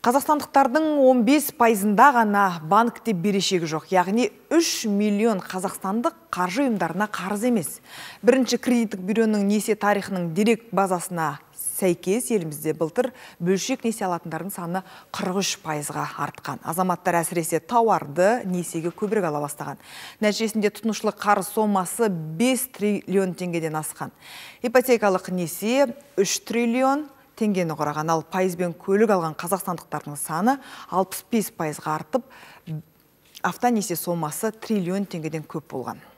Қазақстандықтардың 15 пайызында ғана банкте берешегі жоқ. Яғни 3 миллион қазақстандық қаржы ұйымдарына қарыз емес. Бірінші кредиттік бюроның несе тарихының дерек базасына сәйкес елімізде бұлтыр бөлшек несие алатындардың саны 43 пайызға артқан. Азаматтар әсіресе тауарды несиеге көбірек ала бастаған. Нәтижесінде тұтынушылық қарыз сомасы 5 триллион теңгеден асқан. Ипотекалық несие 3 триллион теңгені құраған ал пайызбен көлік алған қазақстандықтардың саны 65 пайызға артып автонесие сомасы триллион теңгеден көп болған